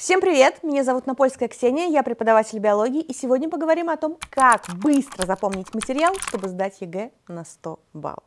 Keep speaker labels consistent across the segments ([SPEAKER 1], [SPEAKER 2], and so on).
[SPEAKER 1] Всем привет! Меня зовут Напольская Ксения, я преподаватель биологии, и сегодня поговорим о том, как быстро запомнить материал, чтобы сдать ЕГЭ на 100 баллов.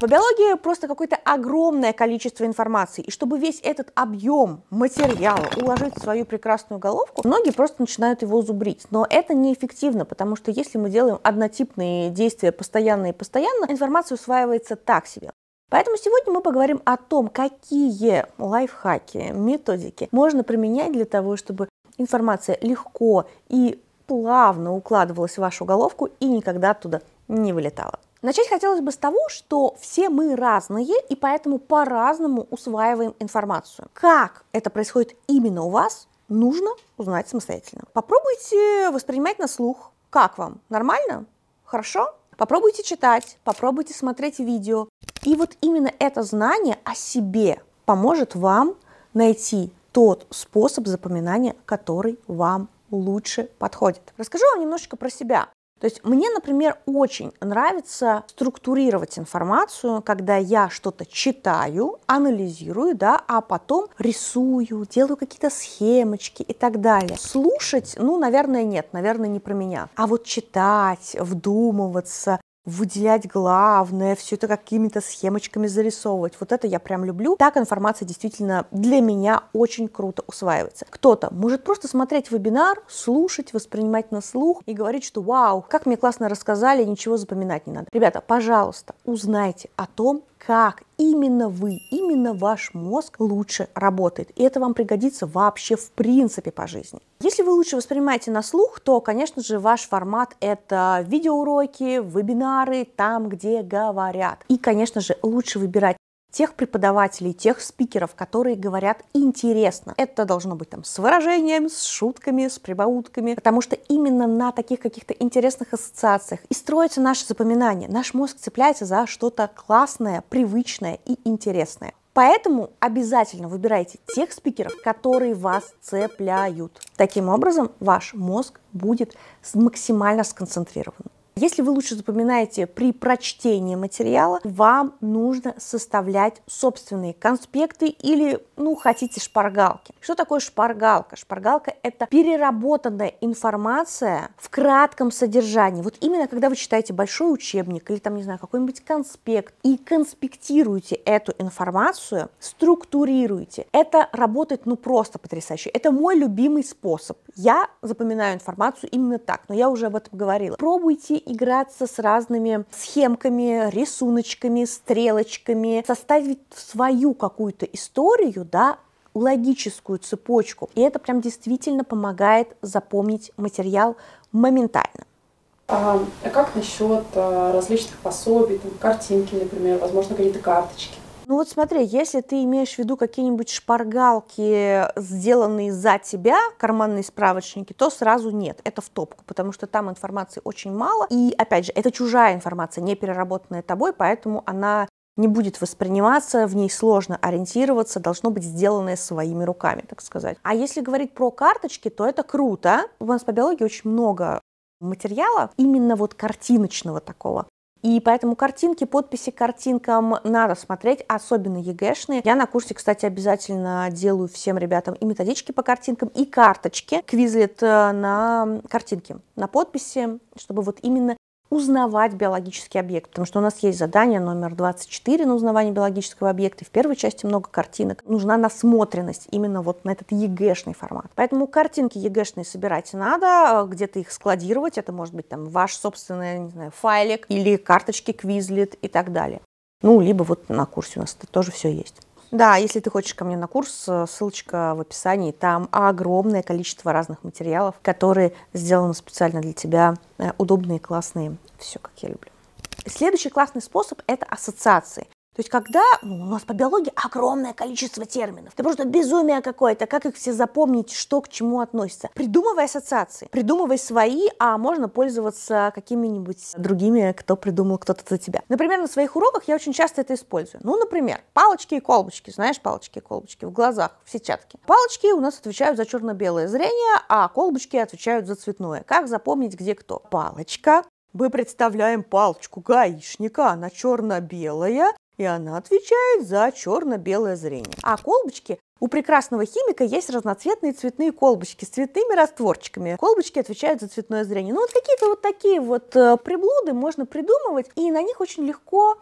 [SPEAKER 1] По биологии просто какое-то огромное количество информации, и чтобы весь этот объем материала уложить в свою прекрасную головку, многие просто начинают его зубрить. Но это неэффективно, потому что если мы делаем однотипные действия постоянно и постоянно, информация усваивается так себе. Поэтому сегодня мы поговорим о том, какие лайфхаки, методики можно применять для того, чтобы информация легко и плавно укладывалась в вашу головку и никогда оттуда не вылетала. Начать хотелось бы с того, что все мы разные и поэтому по-разному усваиваем информацию. Как это происходит именно у вас, нужно узнать самостоятельно. Попробуйте воспринимать на слух. Как вам? Нормально? Хорошо? Попробуйте читать, попробуйте смотреть видео. И вот именно это знание о себе поможет вам найти тот способ запоминания, который вам лучше подходит. Расскажу вам немножечко про себя. То есть мне, например, очень нравится структурировать информацию, когда я что-то читаю, анализирую, да, а потом рисую, делаю какие-то схемочки и так далее. Слушать, ну, наверное, нет, наверное, не про меня. А вот читать, вдумываться, выделять главное, все это какими-то схемочками зарисовывать. Вот это я прям люблю. Так информация действительно для меня очень круто усваивается. Кто-то может просто смотреть вебинар, слушать, воспринимать на слух и говорить, что вау, как мне классно рассказали, ничего запоминать не надо. Ребята, пожалуйста, узнайте о том, как именно вы, именно ваш мозг лучше работает. И это вам пригодится вообще в принципе по жизни. Если вы лучше воспринимаете на слух, то, конечно же, ваш формат – это видеоуроки, вебинары, там, где говорят. И, конечно же, лучше выбирать тех преподавателей, тех спикеров, которые говорят интересно. Это должно быть там с выражением, с шутками, с прибаутками, потому что именно на таких каких-то интересных ассоциациях и строится наше запоминание. Наш мозг цепляется за что-то классное, привычное и интересное. Поэтому обязательно выбирайте тех спикеров, которые вас цепляют. Таким образом, ваш мозг будет максимально сконцентрирован. Если вы лучше запоминаете при прочтении материала, вам нужно составлять собственные конспекты или, ну, хотите, шпаргалки. Что такое шпаргалка? Шпаргалка – это переработанная информация в кратком содержании. Вот именно когда вы читаете большой учебник или там, не знаю, какой-нибудь конспект и конспектируете эту информацию, структурируете. Это работает, ну, просто потрясающе. Это мой любимый способ. Я запоминаю информацию именно так, но я уже об этом говорила. Пробуйте играться с разными схемками, рисуночками, стрелочками, составить свою какую-то историю, да, логическую цепочку. И это прям действительно помогает запомнить материал моментально. А, а как насчет а, различных пособий, там, картинки, например, возможно, какие-то карточки? Ну вот смотри, если ты имеешь в виду какие-нибудь шпаргалки, сделанные за тебя, карманные справочники, то сразу нет, это в топку, потому что там информации очень мало. И опять же, это чужая информация, не переработанная тобой, поэтому она не будет восприниматься, в ней сложно ориентироваться, должно быть сделанное своими руками, так сказать. А если говорить про карточки, то это круто. У нас по биологии очень много материала, именно вот картиночного такого. И поэтому картинки, подписи к картинкам надо смотреть, особенно ЕГЭшные. Я на курсе, кстати, обязательно делаю всем ребятам и методички по картинкам, и карточки, квизлет э, на картинки, на подписи, чтобы вот именно узнавать биологический объект, потому что у нас есть задание номер 24 на узнавание биологического объекта. и В первой части много картинок. Нужна насмотренность именно вот на этот ЕГЭшный формат. Поэтому картинки ЕГЭшные собирать надо, а, где-то их складировать. Это может быть там ваш собственный не знаю, файлик или карточки Quizlet и так далее. Ну, либо вот на курсе у нас это тоже все есть. Да, если ты хочешь ко мне на курс, э, ссылочка в описании. Там огромное количество разных материалов, которые сделаны специально для тебя, э, удобные, классные, все как я люблю. Следующий классный способ – это ассоциации. То есть когда ну, у нас по биологии огромное количество терминов, это просто безумие какое-то, как их все запомнить, что к чему относится. Придумывай ассоциации, придумывай свои, а можно пользоваться какими-нибудь другими, кто придумал кто-то за тебя. Например, на своих уроках я очень часто это использую. Ну, например, палочки и колбочки, знаешь, палочки и колбочки в глазах, в сетчатке. Палочки у нас отвечают за черно-белое зрение, а колбочки отвечают за цветное. Как запомнить, где кто? Палочка. Мы представляем палочку гаишника, она черно-белая, и она отвечает за черно-белое зрение. А колбочки у прекрасного химика есть разноцветные цветные колбочки с цветными растворчиками. Колбочки отвечают за цветное зрение. Ну вот какие-то вот такие вот э, приблуды можно придумывать, и на них очень легко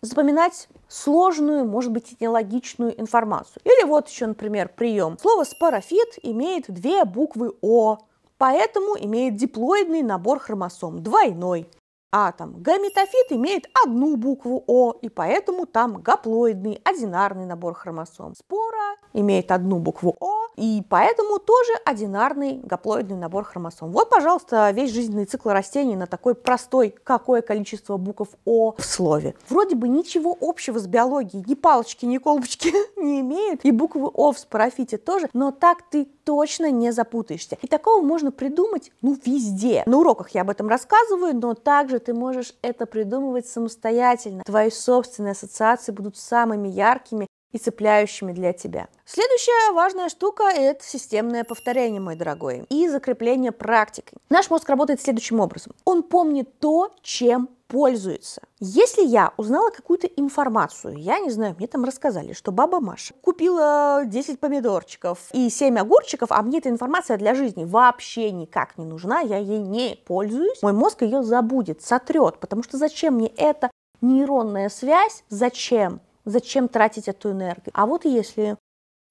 [SPEAKER 1] запоминать сложную, может быть, и нелогичную информацию. Или вот еще, например, прием. Слово спарафит имеет две буквы О, поэтому имеет диплоидный набор хромосом, двойной атом. Гаметофит имеет одну букву О, и поэтому там гаплоидный, одинарный набор хромосом. Спора имеет одну букву О, и поэтому тоже одинарный гаплоидный набор хромосом. Вот, пожалуйста, весь жизненный цикл растений на такой простой, какое количество букв О в слове. Вроде бы ничего общего с биологией, ни палочки, ни колбочки не имеют, и буквы О в спорофите тоже, но так ты точно не запутаешься. И такого можно придумать, ну, везде. На уроках я об этом рассказываю, но также ты можешь это придумывать самостоятельно. Твои собственные ассоциации будут самыми яркими и цепляющими для тебя. Следующая важная штука – это системное повторение, мой дорогой, и закрепление практикой. Наш мозг работает следующим образом. Он помнит то, чем пользуется. Если я узнала какую-то информацию, я не знаю, мне там рассказали, что баба Маша купила 10 помидорчиков и 7 огурчиков, а мне эта информация для жизни вообще никак не нужна, я ей не пользуюсь, мой мозг ее забудет, сотрет, потому что зачем мне эта нейронная связь, зачем? Зачем тратить эту энергию? А вот если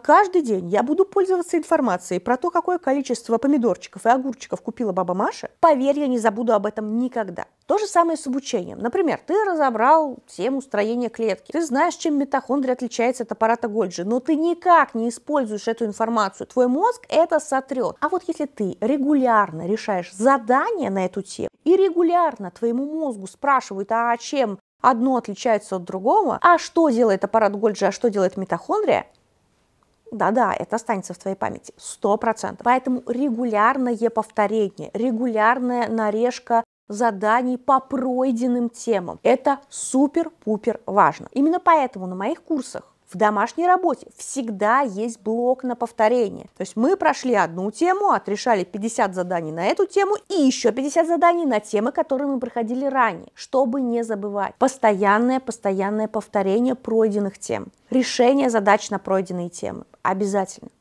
[SPEAKER 1] Каждый день я буду пользоваться информацией про то, какое количество помидорчиков и огурчиков купила баба Маша. Поверь, я не забуду об этом никогда. То же самое с обучением. Например, ты разобрал тему строения клетки, ты знаешь, чем митохондрия отличается от аппарата Гольджи, но ты никак не используешь эту информацию, твой мозг это сотрет. А вот если ты регулярно решаешь задания на эту тему, и регулярно твоему мозгу спрашивают, а чем одно отличается от другого, а что делает аппарат Гольджи, а что делает митохондрия, да-да, это останется в твоей памяти, 100%. Поэтому регулярное повторение, регулярная нарежка заданий по пройденным темам. Это супер-пупер важно. Именно поэтому на моих курсах в домашней работе всегда есть блок на повторение. То есть мы прошли одну тему, отрешали 50 заданий на эту тему и еще 50 заданий на темы, которые мы проходили ранее, чтобы не забывать. Постоянное, постоянное повторение пройденных тем. Решение задач на пройденные темы. Обязательно.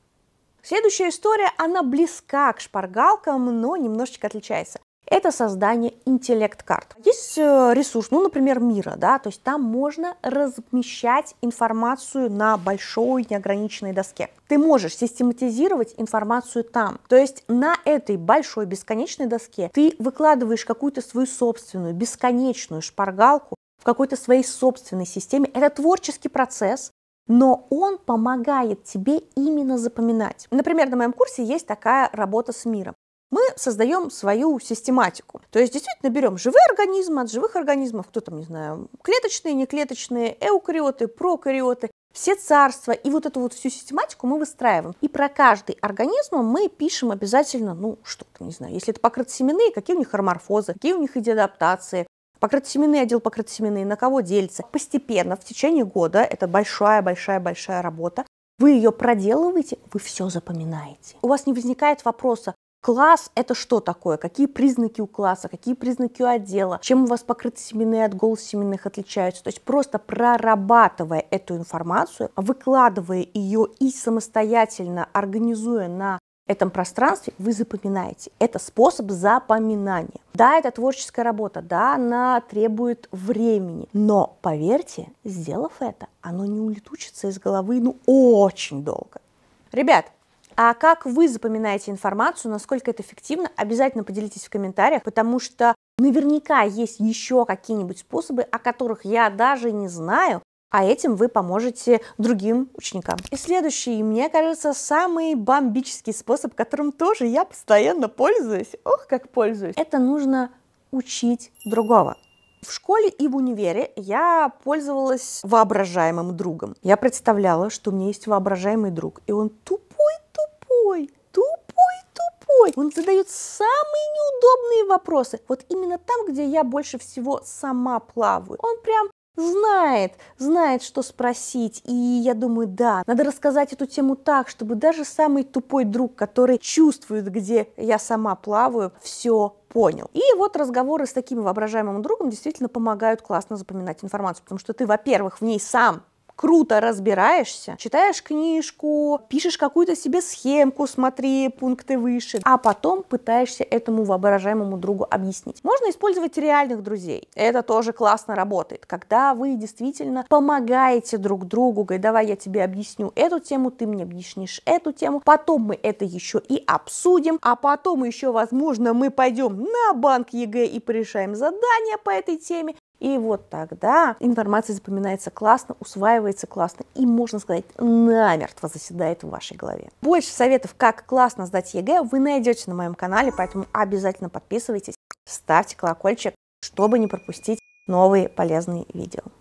[SPEAKER 1] Следующая история, она близка к шпаргалкам, но немножечко отличается это создание интеллект-карт. Есть э, ресурс, ну, например, Мира, да, то есть там можно размещать информацию на большой неограниченной доске. Ты можешь систематизировать информацию там. То есть на этой большой бесконечной доске ты выкладываешь какую-то свою собственную бесконечную шпаргалку в какой-то своей собственной системе. Это творческий процесс, но он помогает тебе именно запоминать. Например, на моем курсе есть такая работа с миром мы создаем свою систематику. То есть действительно берем живые организмы от живых организмов, кто там, не знаю, клеточные, неклеточные, эукариоты, прокариоты, все царства, и вот эту вот всю систематику мы выстраиваем. И про каждый организм мы пишем обязательно, ну, что-то, не знаю, если это покрытосеменные, какие у них хроморфозы, какие у них идеадаптации, покрытосеменные, отдел покрытосеменные, на кого делится. Постепенно, в течение года, это большая-большая-большая работа, вы ее проделываете, вы все запоминаете. У вас не возникает вопроса, Класс – это что такое? Какие признаки у класса, какие признаки у отдела? Чем у вас покрыты семенные от голос семенных отличаются? То есть просто прорабатывая эту информацию, выкладывая ее и самостоятельно организуя на этом пространстве, вы запоминаете. Это способ запоминания. Да, это творческая работа, да, она требует времени, но, поверьте, сделав это, оно не улетучится из головы, ну, очень долго. Ребят, а как вы запоминаете информацию, насколько это эффективно, обязательно поделитесь в комментариях, потому что наверняка есть еще какие-нибудь способы, о которых я даже не знаю, а этим вы поможете другим ученикам. И следующий, мне кажется, самый бомбический способ, которым тоже я постоянно пользуюсь, ох, как пользуюсь, это нужно учить другого. В школе и в универе я пользовалась воображаемым другом. Я представляла, что у меня есть воображаемый друг, и он тупой-тупой, тупой-тупой. Он задает самые неудобные вопросы. Вот именно там, где я больше всего сама плаваю. Он прям знает, знает, что спросить. И я думаю, да, надо рассказать эту тему так, чтобы даже самый тупой друг, который чувствует, где я сама плаваю, все понял. И вот разговоры с таким воображаемым другом действительно помогают классно запоминать информацию, потому что ты, во-первых, в ней сам круто разбираешься, читаешь книжку, пишешь какую-то себе схемку, смотри пункты выше, а потом пытаешься этому воображаемому другу объяснить. Можно использовать реальных друзей. Это тоже классно работает, когда вы действительно помогаете друг другу, говорит, давай я тебе объясню эту тему, ты мне объяснишь эту тему, потом мы это еще и обсудим, а потом еще, возможно, мы пойдем на банк ЕГЭ и порешаем задания по этой теме, и вот тогда информация запоминается классно, усваивается классно и, можно сказать, намертво заседает в вашей голове. Больше советов, как классно сдать ЕГЭ, вы найдете на моем канале, поэтому обязательно подписывайтесь, ставьте колокольчик, чтобы не пропустить новые полезные видео.